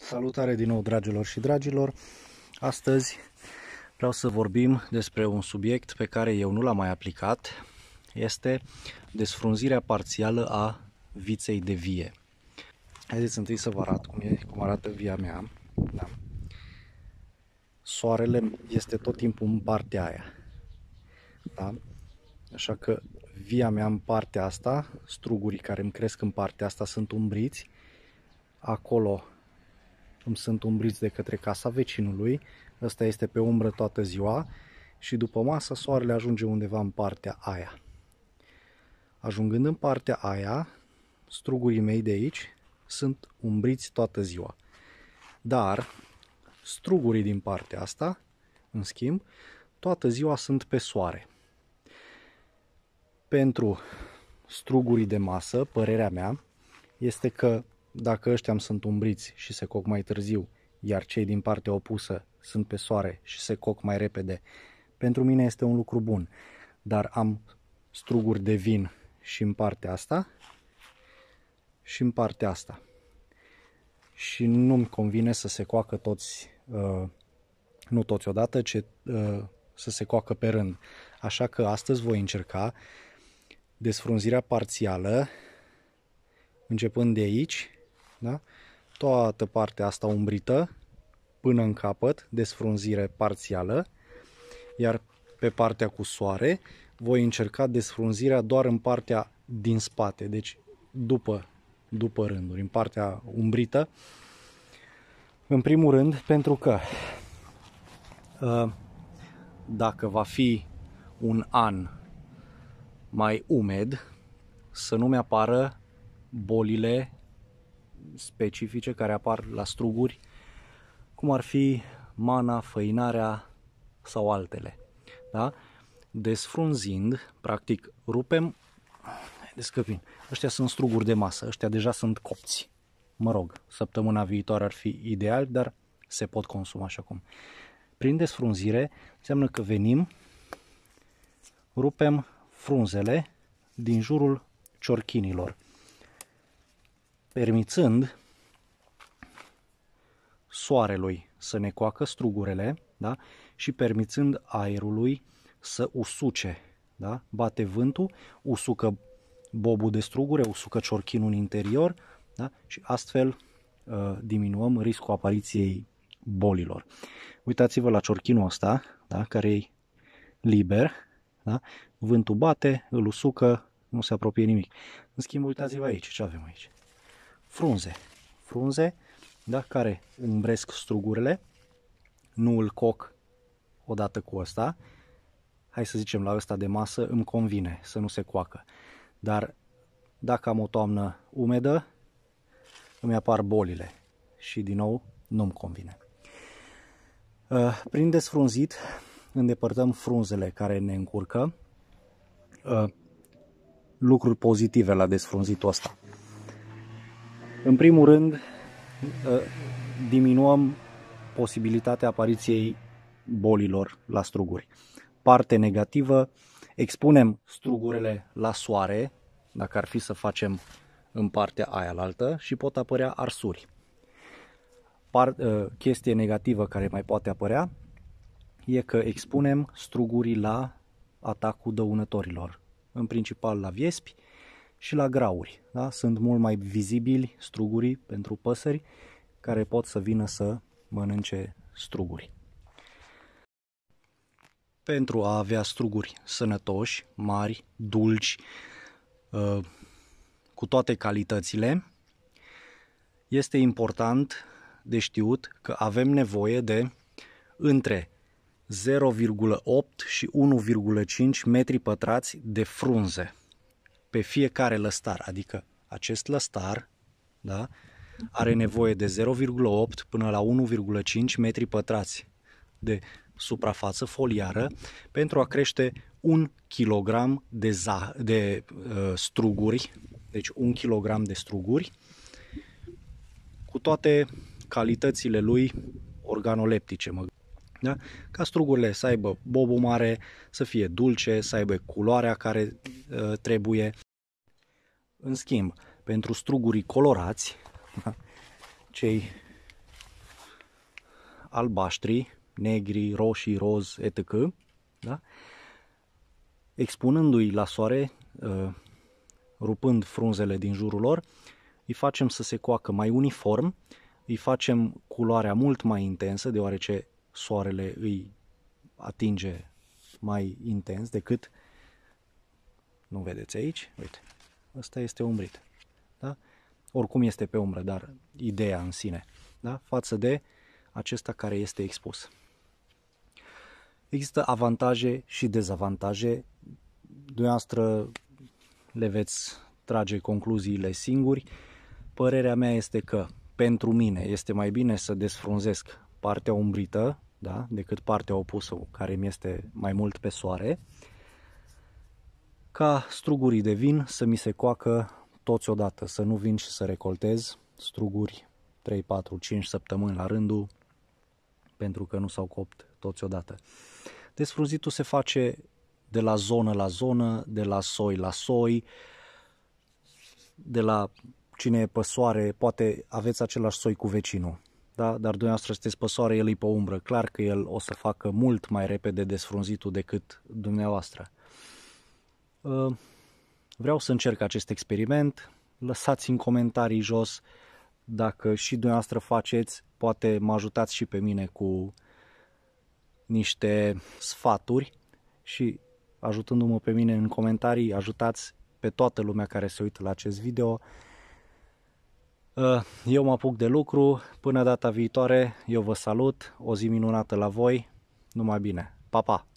Salutare din nou dragilor și dragilor! Astăzi vreau să vorbim despre un subiect pe care eu nu l-am mai aplicat. Este desfrunzirea parțială a viței de vie. Haideți întâi să vă arăt cum, e, cum arată via mea. Da. Soarele este tot timpul în partea aia. Da? Așa că via mea în partea asta, strugurii care îmi cresc în partea asta sunt umbriți, acolo cum sunt umbriți de către casa vecinului, ăsta este pe umbră toată ziua și după masă soarele ajunge undeva în partea aia. Ajungând în partea aia, strugurii mei de aici sunt umbriți toată ziua. Dar strugurii din partea asta, în schimb, toată ziua sunt pe soare. Pentru strugurii de masă, părerea mea este că dacă ăștia sunt umbriți și se coc mai târziu, iar cei din partea opusă sunt pe soare și se coc mai repede, pentru mine este un lucru bun, dar am struguri de vin și în partea asta și în partea asta. Și nu-mi convine să se coacă toți, uh, nu toți odată, ci uh, să se coacă pe rând. Așa că astăzi voi încerca desfrunzirea parțială, începând de aici da? Toată partea asta umbrită până în capăt, desfrunzire parțială, iar pe partea cu soare voi încerca desfrunzirea doar în partea din spate, deci după, după rânduri, în partea umbrită. În primul rând, pentru că ă, dacă va fi un an mai umed, să nu mi apară bolile specifice care apar la struguri, cum ar fi mana, făinarea sau altele. Da? Desfrunzind, practic, rupem descăpim. Ăștia sunt struguri de masă, ăștia deja sunt copți. Mă rog, săptămâna viitoare ar fi ideal, dar se pot consuma așa cum. Prin desfrunzire înseamnă că venim, rupem frunzele din jurul ciorchinilor permițând soarelui să ne coacă strugurele da? și permițând aerului să usuce. Da? Bate vântul, usucă bobul de strugure, usucă ciorchinul în interior da? și astfel uh, diminuăm riscul apariției bolilor. Uitați-vă la ciorchinul ăsta, da? care e liber, da? vântul bate, îl usucă, nu se apropie nimic. În schimb, uitați-vă aici, ce avem aici frunze. Frunze da, care umbresc strugurile, nu îl coc odată cu ăsta, hai să zicem la ăsta de masă îmi convine să nu se coacă, dar dacă am o toamnă umedă, îmi apar bolile și din nou nu-mi convine. Uh, Prin desfrunzit îndepărtăm frunzele care ne încurcă, uh, lucruri pozitive la desfrunzitul ăsta. În primul rând, ă, diminuăm posibilitatea apariției bolilor la struguri. Parte negativă, expunem strugurile la soare, dacă ar fi să facem în partea aia altă, și pot apărea arsuri. Par, ă, chestie negativă care mai poate apărea e că expunem strugurii la atacul dăunătorilor, în principal la viespi, și la grauri. Da? Sunt mult mai vizibili strugurii pentru păsări care pot să vină să mănânce struguri. Pentru a avea struguri sănătoși, mari, dulci, uh, cu toate calitățile, este important de știut că avem nevoie de între 0,8 și 1,5 metri pătrați de frunze pe fiecare lăstar, adică acest lăstar da, are nevoie de 0,8 până la 1,5 metri pătrați de suprafață foliară pentru a crește un kilogram de, za- de uh, struguri, deci un kilogram de struguri, cu toate calitățile lui organoleptice, mă da? Ca strugurile să aibă bobul mare, să fie dulce, să aibă culoarea care uh, trebuie. În schimb, pentru strugurii colorați, da, cei albaștri, negri, roșii, roz, etc., da? expunându-i la soare, uh, rupând frunzele din jurul lor, îi facem să se coacă mai uniform, îi facem culoarea mult mai intensă, deoarece soarele îi atinge mai intens decât nu vedeți aici, uite, ăsta este umbrit. Da? Oricum este pe umbră, dar ideea în sine, da? față de acesta care este expus. Există avantaje și dezavantaje. Dumneavoastră le veți trage concluziile singuri. Părerea mea este că pentru mine este mai bine să desfrunzesc partea umbrită da? decât partea opusă, care mi este mai mult pe soare, ca strugurii de vin să mi se coacă toți odată, să nu vin și să recoltez struguri 3, 4, 5 săptămâni la rândul, pentru că nu s-au copt toți odată. Desfruzitul se face de la zonă la zonă, de la soi la soi, de la cine e pe soare, poate aveți același soi cu vecinul da? dar dumneavoastră sunteți pe soare, el e pe umbră. Clar că el o să facă mult mai repede desfrunzitul decât dumneavoastră. Ă, vreau să încerc acest experiment. Lăsați în comentarii jos dacă și dumneavoastră faceți, poate mă ajutați și pe mine cu niște sfaturi și ajutându-mă pe mine în comentarii, ajutați pe toată lumea care se uită la acest video Eh, eu mă apuc de lucru, până data viitoare eu vă salut, o zi minunată la voi, numai bine, pa, pa!